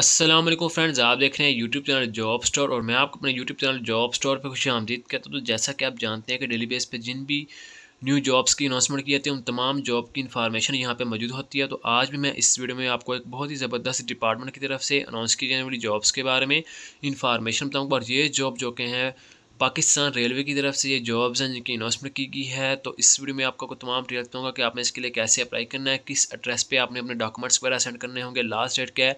Aslam friends आप देख रहे हैं यूट्यूब चैनल जॉब स्टोर और मैं आपको अपने यूट्यूब चैनल जॉब स्टोर पर खुशी आमदीद कहता हूँ तो जैसा कि आप जानते हैं कि डेली बेस पर जिन भी न्यू जॉब्स की अनाउंसमेंट की जाती है उन तमाम जॉब की इन्फॉर्मेशन यहाँ पे मौजूद होती है तो आज भी मैं इस वीडियो में आपको एक बहुत ही ज़बरदस्त डिपार्टमेंट की तरफ से अनाउंस की जाने वाली जॉब्स के बारे में इन्फॉर्मेशन बताऊँगा और ये जॉब जो के हैं पाकिस्तान रेलवे की तरफ से ये जॉब्स हैं जिनकी अनाउंसमेंट की गई है तो इस वीडियो में आपको तमाम डिटेल बताऊँगा कि आपने इसके लिए कैसे अप्लाई करना है किस एड्रेस पे आपने अपने डॉक्यूमेंट्स वगैरह सेंड करने होंगे लास्ट डेट क्या है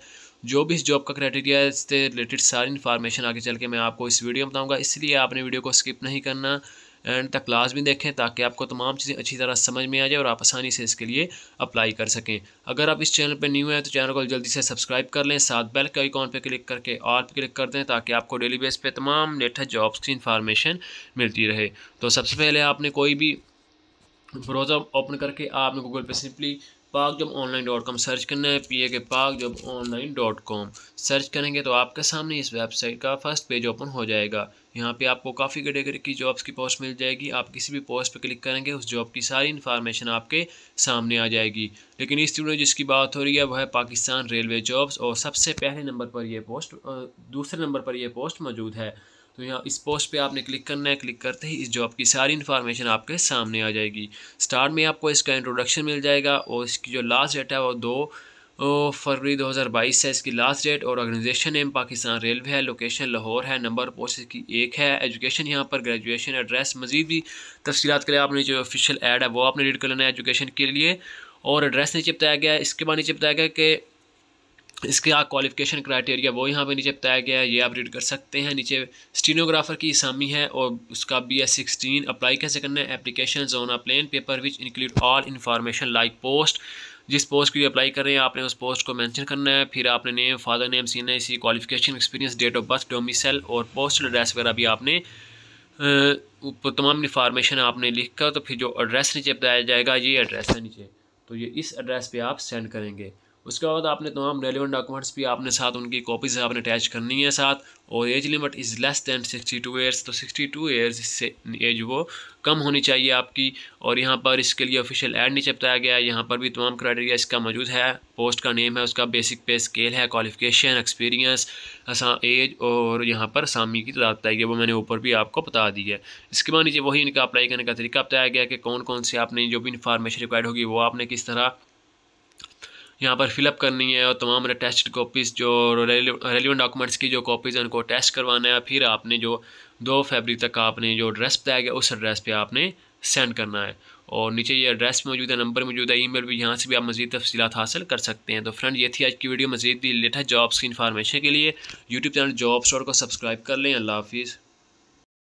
जो भी इस जॉब का क्राइटेरिया है इससे रिलेटेड सारी इन्फॉर्मेशन आगे चल के मैं आपको इस वीडियो में बताऊँगा इसलिए आपने वीडियो को स्किप नहीं करना एंड तक क्लास भी देखें ताकि आपको तमाम चीज़ें अच्छी तरह समझ में आ जाए और आप आसानी से इसके लिए अप्लाई कर सकें अगर आप इस चैनल पर न्यू हैं तो चैनल को जल्दी से सब्सक्राइब कर लें साथ बेल के आइकॉन पर क्लिक करके और पर क्लिक कर दें ताकि आपको डेली बेस पर तमाम लेटेस्ट जॉब्स की इन्फॉर्मेशन मिलती रहे तो सबसे पहले आपने कोई भी ब्राउज़र ओपन करके आपने Google pay simply Pak job online dot com search करना है P A K Pak job online dot com search करेंगे तो आपके सामने इस वेबसाइट का फर्स्ट पेज ओपन हो जाएगा यहाँ पे आपको काफ़ी कैटेगरी की जॉब्स की पोस्ट मिल जाएगी आप किसी भी पोस्ट पे क्लिक करेंगे उस जॉब की सारी इन्फॉर्मेशन आपके सामने आ जाएगी लेकिन इस वीडियो जिसकी बात हो रही है वह पाकिस्तान रेलवे जॉब्स और सबसे पहले नंबर पर यह पोस्ट दूसरे नंबर पर यह पोस्ट मौजूद है तो यहाँ इस पोस्ट पे आपने क्लिक करना है क्लिक करते ही इस जॉब की सारी इन्फॉर्मेशन आपके सामने आ जाएगी स्टार्ट में आपको इसका इंट्रोडक्शन मिल जाएगा और इसकी जो लास्ट डेट है वो दो फरवरी 2022 है इसकी लास्ट डेट और ऑर्गेनाइजेशन नेम पाकिस्तान रेलवे है लोकेशन लाहौर है नंबर पोस्ट की एक है एजुकेशन यहाँ पर ग्रेजुएशन एड्रेस मजीद भी तफसीत के लिए आपने जो ऑफिशियल एड है वो आपने रीड कर लेना है एजुकेशन के लिए और एड्रेस नीचे बताया गया इसके बाद नीचे बताया गया कि इसके आप क्वालिफिकेशन क्राइटेरिया वो यहाँ पे नीचे बताया गया है ये आप रीड कर सकते हैं नीचे स्टीनोग्राफर की इसामी है और उसका बी एस सिक्सटीन अप्लाई कैसे करना है application on a plain paper which include all information like post जिस पोस्ट की अप्लाई कर रहे हैं आपने उस पोस्ट को मैंशन करना है फिर आपने name father name CNIC qualification experience date of birth domicile और पोस्टल एड्रेस वगैरह भी आपने तमाम इन्फॉर्मेशन आपने लिख कर तो फिर जो एड्रेस नीचे बताया जाएगा ये एड्रेस है नीचे तो ये इस एड्रेस पर आप सेंड करेंगे उसके बाद आपने तमाम रेलिवेंट डॉक्यूमेंट्स भी आपने साथ उनकी कॉपीज आपने अटैच करनी है साथ और age limit is less than sixty two years तो सिक्सटी टू ईयर्स से एज वो कम होनी चाहिए आपकी और यहाँ पर इसके लिए ऑफिशियल एड नीचे बताया गया है यहाँ पर भी तमाम क्राइटेरिया इसका मौजूद है पोस्ट का नेम है उसका बेसिक पे स्केल है क्वालिफिकेशन एक्सपीरियंस एज और यहाँ पर सामी की तादाद बताई गई वो मैंने ऊपर भी आपको बता दी है इसके बाद नीचे वही इनका अप्लाई करने का तरीका बताया गया कि कौन कौन से आपने जो भी इन्फॉर्मेशन रिक्वायर्ड होगी वो आपने किस तरह यहाँ पर फिलअप करनी है और तमाम अटैच्ड कॉपीज़ जो रेलिवेंट डॉक्यूमेंट्स की जो कॉपीज़ हैं उनको अटैच करवाना है फिर आपने जो दो फरवरी तक आपने जो एड्रेस बताया गया उस एड्रेस पर आपने सेंड करना है और नीचे ये एड्रेस मौजूद है नंबर मौजूद है ईमेल भी यहाँ से भी आप मजीद तफसीत हासिल कर सकते हैं तो फ्रेंड ये थी आज की वीडियो मजीद लेटेस्ट जॉब्स की इन्फॉर्मेशन के लिए यूट्यूब चैनल जॉब स्टोर को सब्सक्राइब कर लें अल्लाह हाफिज़